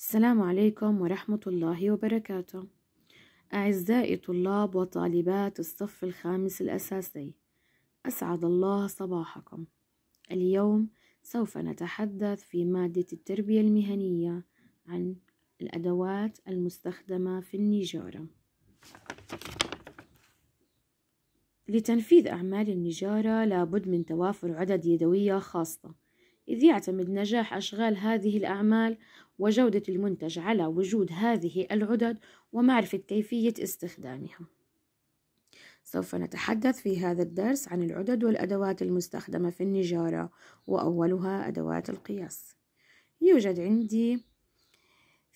السلام عليكم ورحمة الله وبركاته أعزائي طلاب وطالبات الصف الخامس الأساسي أسعد الله صباحكم اليوم سوف نتحدث في مادة التربية المهنية عن الأدوات المستخدمة في النجارة لتنفيذ أعمال النجارة لابد من توافر عدد يدوية خاصة إذ يعتمد نجاح أشغال هذه الأعمال وجودة المنتج على وجود هذه العدد ومعرفة كيفية استخدامها. سوف نتحدث في هذا الدرس عن العدد والأدوات المستخدمة في النجارة وأولها أدوات القياس. يوجد عندي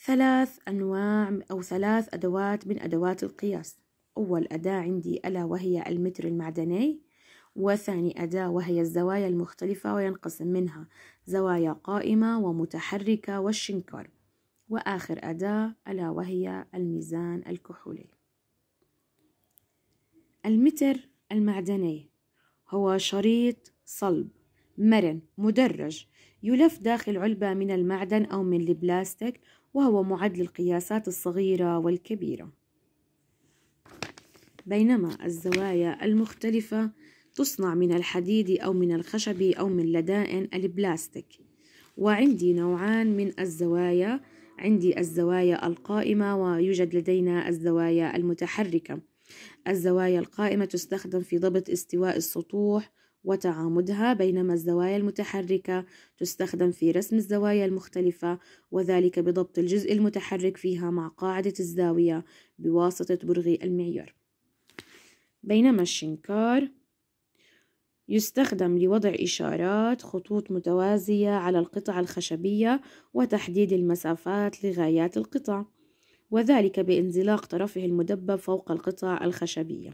ثلاث أنواع أو ثلاث أدوات من أدوات القياس. أول أداة عندي ألا وهي المتر المعدني وثاني أداة وهي الزوايا المختلفة وينقسم منها زوايا قائمة ومتحركة والشنكر وآخر أداة ألا وهي الميزان الكحولي المتر المعدني هو شريط صلب مرن مدرج يلف داخل علبة من المعدن أو من البلاستيك وهو معد للقياسات الصغيرة والكبيرة بينما الزوايا المختلفة تصنع من الحديد أو من الخشب أو من لدائن البلاستيك وعندي نوعان من الزوايا عندي الزوايا القائمة ويوجد لدينا الزوايا المتحركة الزوايا القائمة تستخدم في ضبط استواء السطوح وتعامدها بينما الزوايا المتحركة تستخدم في رسم الزوايا المختلفة وذلك بضبط الجزء المتحرك فيها مع قاعدة الزاوية بواسطة برغي المعيار بينما الشنكار يستخدم لوضع إشارات خطوط متوازية على القطع الخشبية وتحديد المسافات لغايات القطع وذلك بانزلاق طرفه المدبب فوق القطع الخشبية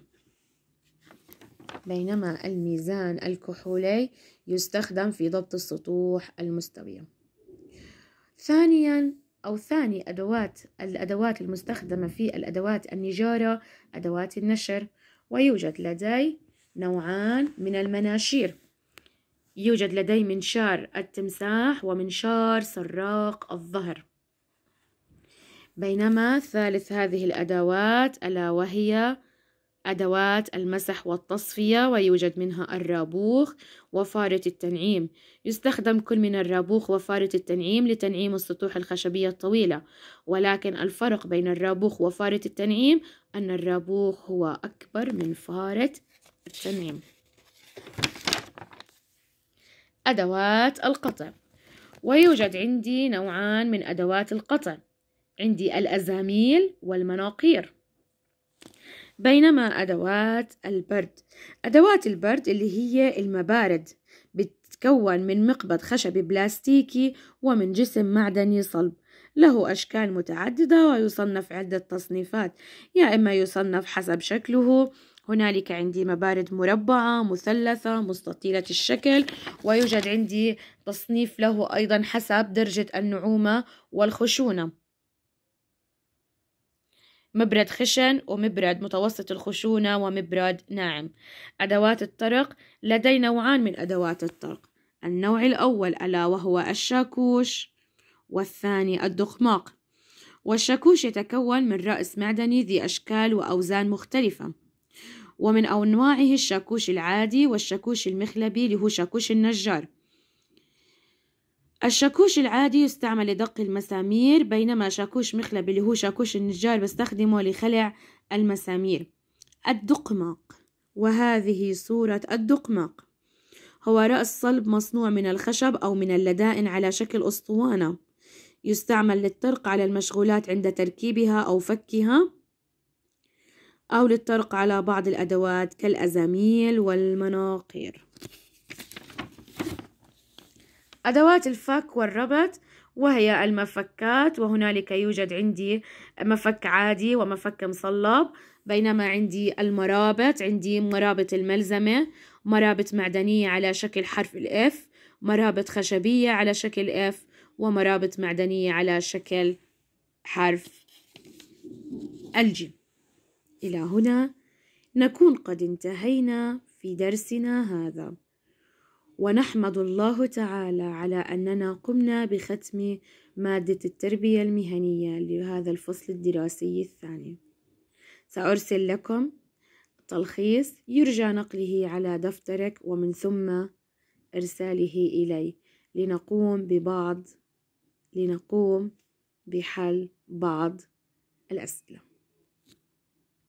بينما الميزان الكحولي يستخدم في ضبط السطوح المستوية ثانيا أو ثاني أدوات الأدوات المستخدمة في الأدوات النجارة أدوات النشر ويوجد لدي نوعان من المناشير يوجد لدي منشار التمساح ومنشار سراق الظهر بينما ثالث هذه الأدوات ألا وهي أدوات المسح والتصفية ويوجد منها الرابوخ وفارة التنعيم يستخدم كل من الرابوخ وفارة التنعيم لتنعيم السطوح الخشبية الطويلة ولكن الفرق بين الرابوخ وفارة التنعيم أن الرابوخ هو أكبر من فارة تمام أدوات القطع ويوجد عندي نوعان من أدوات القطع عندي الأزاميل والمناقير بينما أدوات البرد أدوات البرد اللي هي المبارد بتتكون من مقبض خشبي بلاستيكي ومن جسم معدني صلب له أشكال متعددة ويصنف عدة تصنيفات يا إما يصنف حسب شكله هنالك عندي مبارد مربعة مثلثة مستطيلة الشكل ويوجد عندي تصنيف له أيضا حسب درجة النعومة والخشونة مبرد خشن ومبرد متوسط الخشونة ومبرد ناعم أدوات الطرق لدي نوعان من أدوات الطرق النوع الأول ألا وهو الشاكوش والثاني الدخماق والشاكوش يتكون من رأس معدني ذي أشكال وأوزان مختلفة ومن أنواعه الشاكوش العادي والشاكوش المخلبي اللي هو شاكوش النجار الشاكوش العادي يستعمل لدق المسامير بينما شاكوش مخلبي اللي هو شاكوش النجار بستخدمه لخلع المسامير الدقماق وهذه صورة الدقماق هو رأس صلب مصنوع من الخشب أو من اللدائن على شكل أسطوانة يستعمل للطرق على المشغولات عند تركيبها أو فكها أو للطرق على بعض الأدوات كالأزاميل والمناقير أدوات الفك والربط وهي المفكات وهنالك يوجد عندي مفك عادي ومفك مصلب بينما عندي المرابط عندي مرابط الملزمة مرابط معدنية على شكل حرف الإف مرابط خشبية على شكل إف ومرابط معدنية على شكل حرف الجيم إلى هنا نكون قد انتهينا في درسنا هذا ونحمد الله تعالى على أننا قمنا بختم مادة التربية المهنية لهذا الفصل الدراسي الثاني سأرسل لكم تلخيص يرجى نقله على دفترك ومن ثم إرساله إلي لنقوم ببعض لنقوم بحل بعض الأسئلة